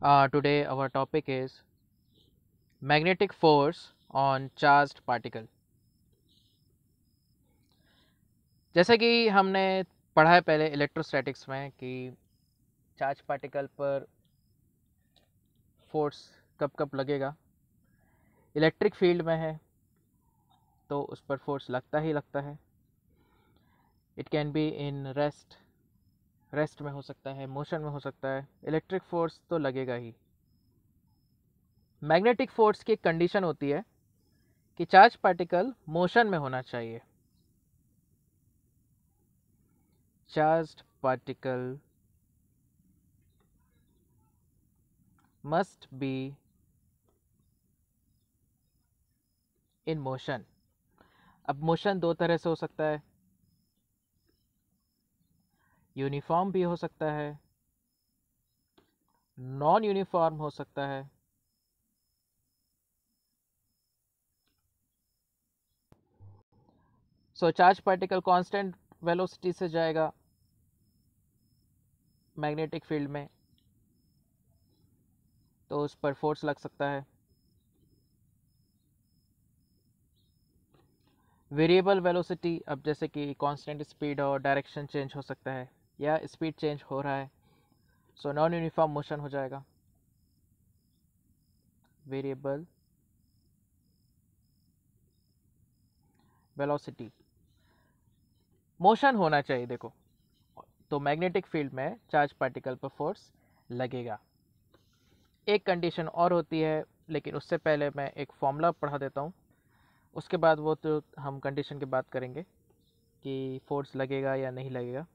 Uh, today our topic is magnetic force on charged particle. जैसे कि हमने पढ़ा है पहले इलेक्ट्रोस्टैटिक्स में कि चार्ज पार्टिकल पर फोर्स कब कब लगेगा इलेक्ट्रिक फील्ड में है तो उस पर फोर्स लगता ही लगता है it can be in rest rest में हो सकता है मोशन में हो सकता है इलेक्ट्रिक फोर्स तो लगेगा ही मैग्नेटिक फोर्स की कंडीशन होती है कि चार्ज पार्टिकल मोशन में होना चाहिए charge particle must be in motion अब मोशन दो तरह से हो सकता है यूनिफॉर्म भी हो सकता है नॉन यूनिफॉर्म हो सकता है so charge particle constant velocity से जाएगा मैग्नेटिक फील्ड में तो उस पर फोर्स लग सकता है वेरिएबल वेलोसिटी अब जैसे कि कांस्टेंट स्पीड और डायरेक्शन चेंज हो सकता है या स्पीड चेंज हो रहा है सो नॉन यूनिफॉर्म मोशन हो जाएगा वेरिएबल वेलोसिटी मोशन होना चाहिए देखो तो मैग्नेटिक फील्ड में चार्ज पार्टिकल पर फोर्स लगेगा एक कंडीशन और होती है लेकिन उससे पहले मैं एक फॉर्मूला पढ़ा देता हूँ उसके बाद वो तो हम कंडीशन की बात करेंगे कि फोर्स लगेगा या नहीं लगेगा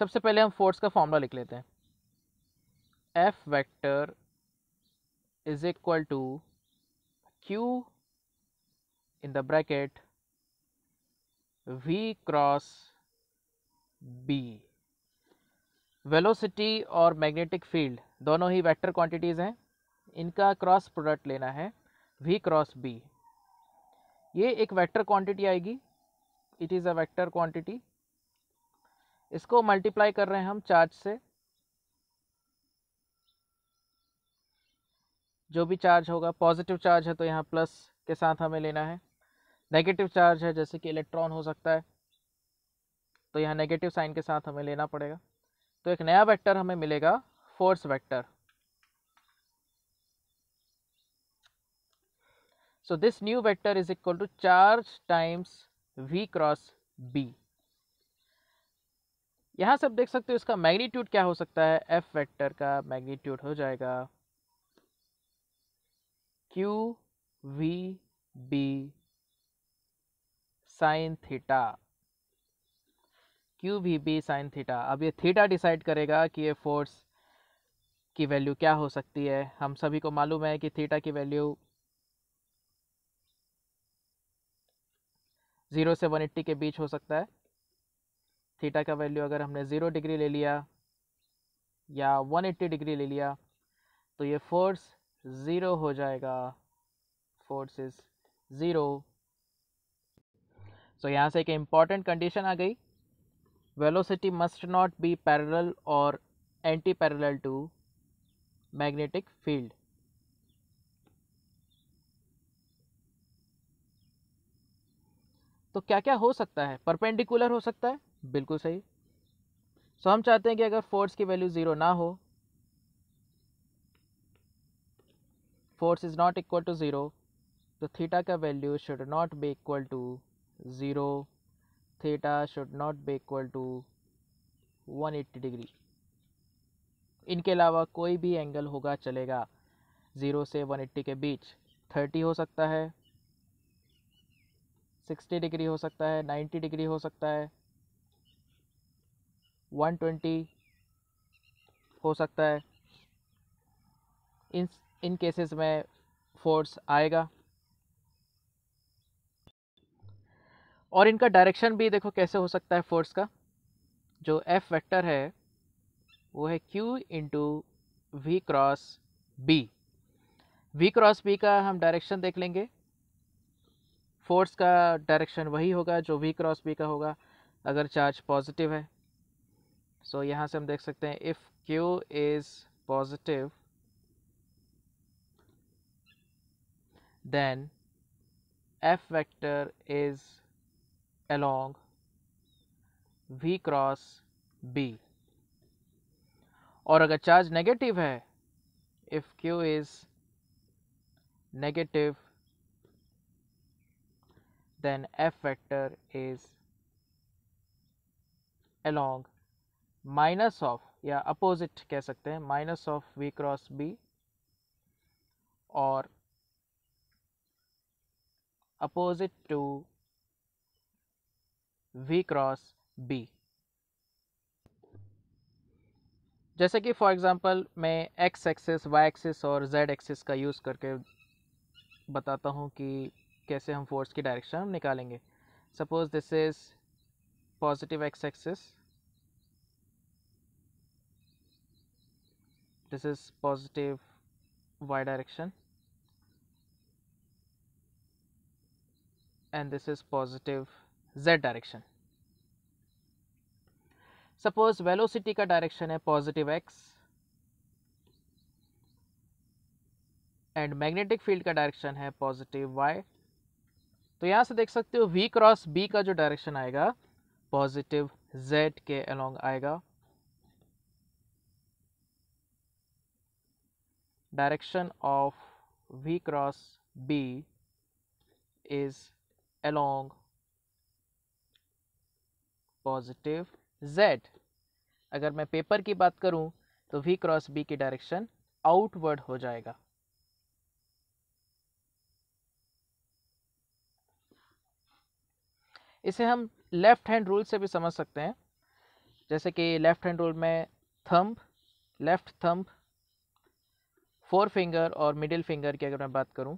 सबसे पहले हम फोर्स का फॉर्मूला लिख लेते हैं F vector is equal to Q in the bracket V cross B velocity और मैग्नेटिक फील्ड दोनों ही वेक्टर क्वांटिटीज़ हैं इनका क्रॉस प्रोडक्ट लेना है वी क्रॉस बी ये एक वेक्टर क्वांटिटी आएगी it is a vector quantity इसको मल्टीप्लाई कर रहे हैं हम चार्ज से जो भी चार्ज होगा पॉजिटिव चार्ज है तो यहाँ प्लस के साथ हमें लेना है नेगेटिव चार्ज है जैसे कि इलेक्ट्रॉन हो सकता है तो यहाँ नेगेटिव साइन के साथ हमें लेना पड़ेगा तो एक नया वेक्टर हमें मिलेगा force vector so this new vector is equal to charge times V cross B यहाँ से आप देख सकते हो इसका मैग्नीट्यूड क्या हो सकता है एफ वेक्टर का मैग्नीट्यूड हो जाएगा Q V B sine theta Q V B sine theta अब ये थीटा डिसाइड करेगा कि ये फोर्स की वैल्यू क्या हो सकती है हम सभी को मालूम है कि थीटा की वैल्यू ज़ीरो से वन एट्टी के बीच हो सकता है थीटा का वैल्यू अगर हमने ज़ीरो डिग्री ले लिया या वन एट्टी डिग्री ले लिया तो ये फोर्स ज़ीरो हो जाएगा फोर्स इज़ ज़ीरो सो यहाँ से एक इम्पॉर्टेंट कंडीशन आ गई velocity must not be parallel और anti parallel to magnetic field तो क्या क्या हो सकता है परपेंडिकुलर हो सकता है बिल्कुल सही सो so, हम चाहते हैं कि अगर फोर्स की वैल्यू ज़ीरो ना हो force is not equal to zero तो थीटा का value should not be equal to zero theta should not be equal to one eighty degree इनके अलावा कोई भी एंगल होगा चलेगा ज़ीरो से वन एट्टी के बीच थर्टी हो सकता है सिक्सटी डिग्री हो सकता है नाइन्टी डिग्री हो सकता है वन ट्वेंटी हो सकता है इन इन केसेस में फोर्स आएगा और इनका डायरेक्शन भी देखो कैसे हो सकता है फोर्स का जो एफ वेक्टर है वो है Q into V cross B V cross B का हम डायरेक्शन देख लेंगे फोर्स का डायरेक्शन वही होगा जो वी क्रॉस बी का होगा अगर चार्ज पॉजिटिव है सो so, यहाँ से हम देख सकते हैं if Q is positive then F vector is along V cross B और अगर चार्ज नेगेटिव है if Q is negative then F vector is along minus of या अपोजिट कह सकते हैं minus of V cross B और opposite to V cross B जैसे कि फॉर एग्जांपल मैं एक्स एक्सिस वाई एक्सिस और जेड एक्सिस का यूज़ करके बताता हूँ कि कैसे हम फोर्स की डायरेक्शन हम निकालेंगे suppose this is positive X axis this is positive y direction and this is positive z direction suppose velocity का डायरेक्शन है positive X and magnetic field का डायरेक्शन है पॉजिटिव वाई तो यहाँ से देख सकते हो वी क्रॉस बी का जो डायरेक्शन आएगा पॉजिटिव जेड के अलोंग आएगा direction of V cross B is along positive z अगर मैं पेपर की बात करूं तो v क्रॉस b की डायरेक्शन आउटवर्ड हो जाएगा इसे हम लेफ्ट हैंड रूल से भी समझ सकते हैं जैसे कि लेफ्ट हैंड रूल में thumb left thumb four finger और मिडिल फिंगर की अगर मैं बात करूं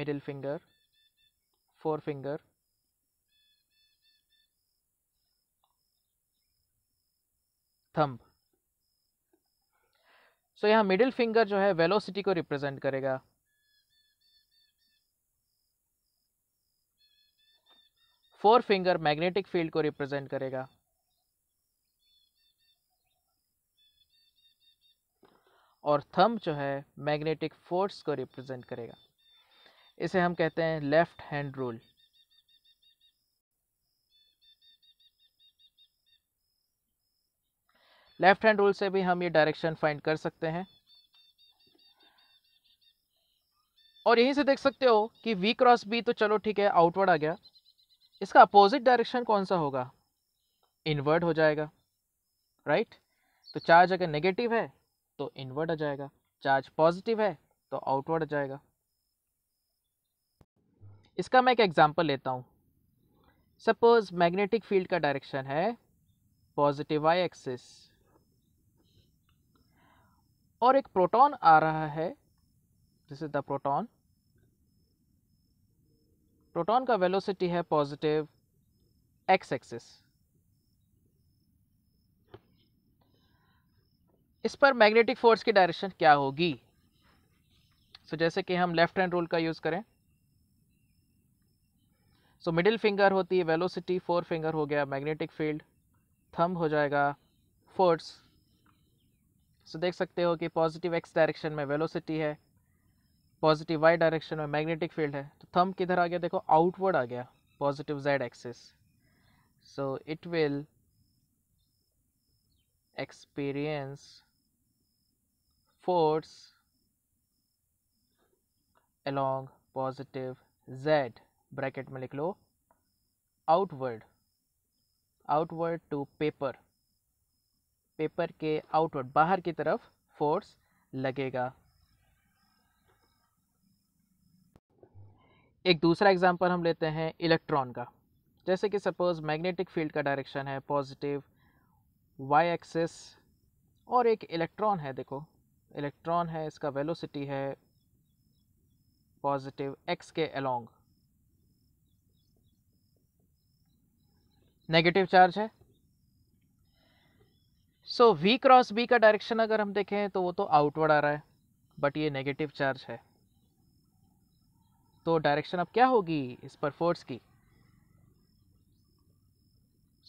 middle finger four finger thumb so यहाँ मिडिल फिंगर जो है वेलोसिटी को रिप्रेजेंट करेगा फोर फिंगर मैग्नेटिक फील्ड को रिप्रेजेंट करेगा और थम जो है मैग्नेटिक फोर्स को रिप्रेजेंट करेगा इसे हम कहते हैं left hand rule left hand rule से भी हम ये डायरेक्शन फाइंड कर सकते हैं और यहीं से देख सकते हो कि वी क्रॉस बी तो चलो ठीक है आउटवर्ड आ गया इसका अपोजिट डायरेक्शन कौन सा होगा इन्वर्ट हो जाएगा राइट right? तो चार्ज अगर नेगेटिव है तो इन्वर्ट आ जाएगा चार्ज पॉजिटिव है तो आउटवर्ड आ जाएगा इसका मैं एक एग्जांपल लेता हूँ सपोज मैग्नेटिक फील्ड का डायरेक्शन है पॉजिटिव वाई एक्सिस और एक प्रोटॉन आ रहा है this is the proton proton का वेलोसिटी है पॉजिटिव एक्स एक्सिस इस पर मैग्नेटिक फोर्स की डायरेक्शन क्या होगी सो so, जैसे कि हम लेफ्ट हैंड रूल का यूज़ करें सो मिडिल फिंगर होती है वेलोसिटी फोर फिंगर हो गया मैग्नेटिक फील्ड थम हो जाएगा फोर्स सो so, देख सकते हो कि पॉजिटिव एक्स डायरेक्शन में वेलोसिटी है पॉजिटिव वाई डायरेक्शन में मैग्नेटिक फील्ड है तो थम किधर आ गया देखो आउटवर्ड आ गया positive Z axis so it will experience force along positive Z bracket में लिख लो outward outward to paper paper के आउटवर्ड बाहर की तरफ फोर्स लगेगा एक दूसरा एग्जाम्पल हम लेते हैं इलेक्ट्रॉन का जैसे कि सपोज़ मैग्नेटिक फील्ड का डायरेक्शन है पॉजिटिव वाई एक्सेस और एक इलेक्ट्रॉन है देखो इलेक्ट्रॉन है इसका वेलोसिटी है पॉजिटिव एक्स के अलोंग नेगेटिव चार्ज है सो वी क्रॉस बी का डायरेक्शन अगर हम देखें तो वो तो आउटवर्ड आ रहा है बट ये नेगेटिव चार्ज है तो डायरेक्शन अब क्या होगी इस पर फोर्स की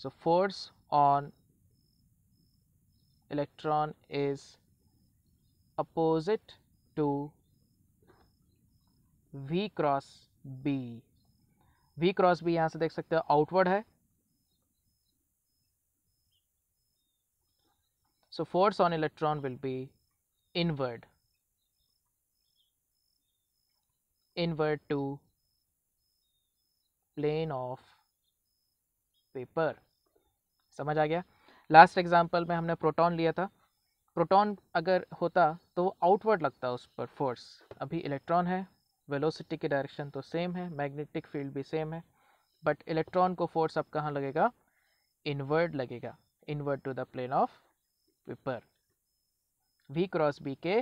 so force on electron is opposite to v cross b v cross b यहां से देख सकते हो आउटवर्ड है so force on electron will be inward inward to plane of paper समझ आ गया लास्ट एग्जांपल में हमने प्रोटॉन लिया था प्रोटॉन अगर होता तो आउटवर्ड लगता उस पर फोर्स अभी इलेक्ट्रॉन है वेलोसिटी की डायरेक्शन तो सेम है मैग्नेटिक फील्ड भी सेम है बट इलेक्ट्रॉन को फोर्स अब कहाँ लगेगा इनवर्ड लगेगा inward to the plane of paper V cross B के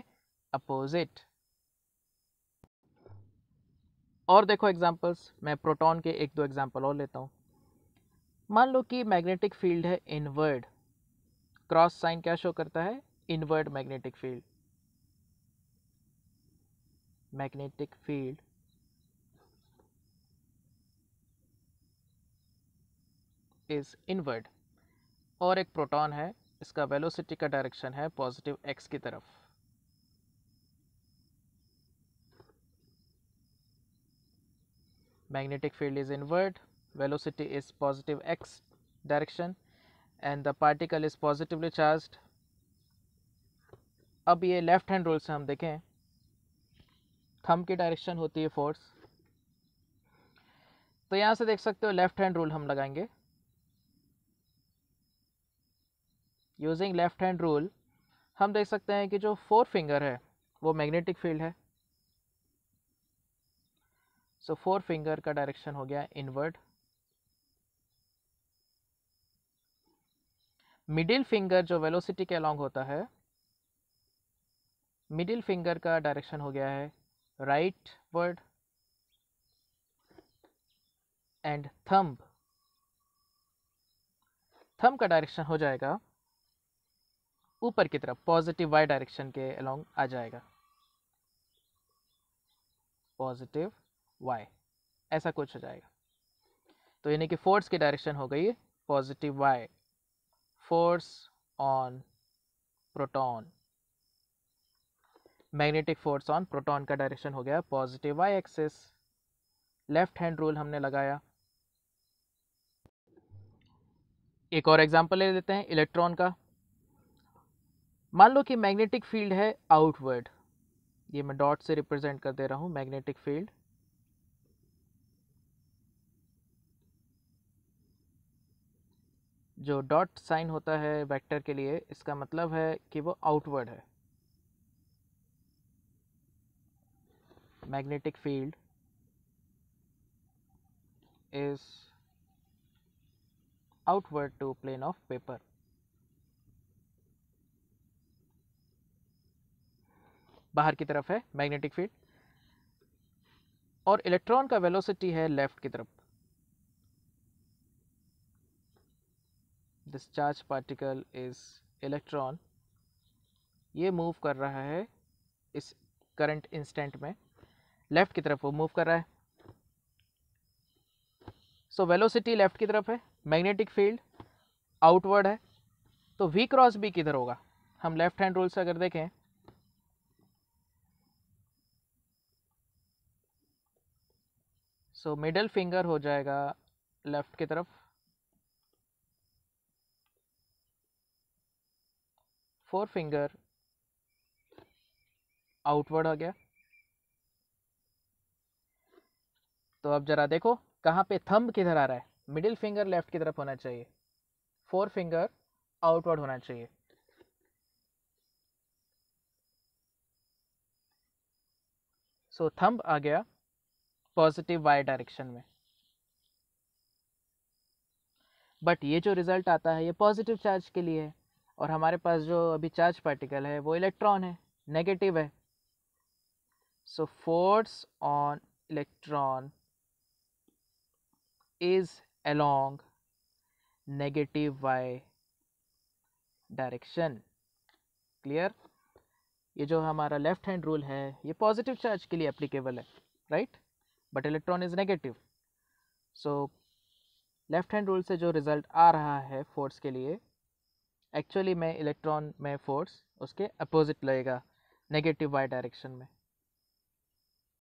अपोजिट और देखो एग्जाम्पल्स मैं प्रोटॉन के एक दो एग्जाम्पल और लेता हूँ मान लो कि मैग्नेटिक फील्ड है इनवर्ड क्रॉस साइन क्या शो करता है inward magnetic field magnetic field is inward और एक प्रोटॉन है इसका वेलोसिटी का डायरेक्शन है पॉजिटिव एक्स की तरफ magnetic field is inward velocity is positive x direction and the particle is positively charged अब ये लेफ्ट हैंड रूल से हम देखें थम की डायरेक्शन होती है फोर्स तो यहाँ से देख सकते हो लेफ्ट हैंड रूल हम लगाएंगे यूजिंग लेफ्ट हैंड रूल हम देख सकते हैं कि जो फोर फिंगर है वो मैग्नेटिक फील्ड है सो फोर फिंगर का डायरेक्शन हो गया इनवर्ड मिडिल फिंगर जो वेलोसिटी के अलॉन्ग होता है मिडिल फिंगर का डायरेक्शन हो गया है rightward and thumb thumb का डायरेक्शन हो जाएगा ऊपर की तरफ पॉजिटिव वाई डायरेक्शन के अलॉन्ग आ जाएगा पॉजिटिव वाई ऐसा कुछ हो जाएगा तो यानी कि फोर्स की डायरेक्शन हो गई positive Y force on proton magnetic force on proton का डायरेक्शन हो गया positive Y axis left hand rule हमने लगाया एक और एग्जांपल ले लेते हैं इलेक्ट्रॉन का मान लो कि मैग्नेटिक फील्ड है आउटवर्ड ये मैं डॉट से रिप्रेजेंट कर दे रहा हूँ मैग्नेटिक फील्ड जो डॉट साइन होता है वेक्टर के लिए इसका मतलब है कि वो आउटवर्ड है magnetic field is outward to plane of paper बाहर की तरफ है मैग्नेटिक फील्ड और इलेक्ट्रॉन का वेलोसिटी है लेफ्ट की तरफ this charge particle is electron ये मूव कर रहा है इस करंट इंस्टेंट में लेफ़्ट की तरफ वो मूव कर रहा है सो वेलोसिटी लेफ़्ट की तरफ है मैग्नेटिक फील्ड आउटवर्ड है तो वी क्रॉस बी किधर होगा हम लेफ़्ट हैंड रूल से अगर देखें सो मिडल फिंगर हो जाएगा लेफ़्ट की तरफ फोर फिंगर आउटवर्ड हो गया तो अब ज़रा देखो कहाँ पे थंब किधर आ रहा है मिडिल फिंगर लेफ्ट की तरफ होना चाहिए फोर फिंगर आउटवर्ड होना चाहिए सो so, थंब आ गया पॉजिटिव वाई डायरेक्शन में बट ये जो रिज़ल्ट आता है ये पॉजिटिव चार्ज के लिए है और हमारे पास जो अभी चार्ज पार्टिकल है वो इलेक्ट्रॉन है नेगेटिव है so force on electron is along negative Y direction clear ये जो हमारा लेफ्ट हैंड रूल है ये पॉजिटिव चार्ज के लिए एप्लीकेबल है right but electron is negative so left hand rule से जो रिजल्ट आ रहा है फोर्स के लिए एक्चुअली में इलेक्ट्रॉन में फोर्स उसके अपोजिट लगेगा नेगेटिव वाई डायरेक्शन में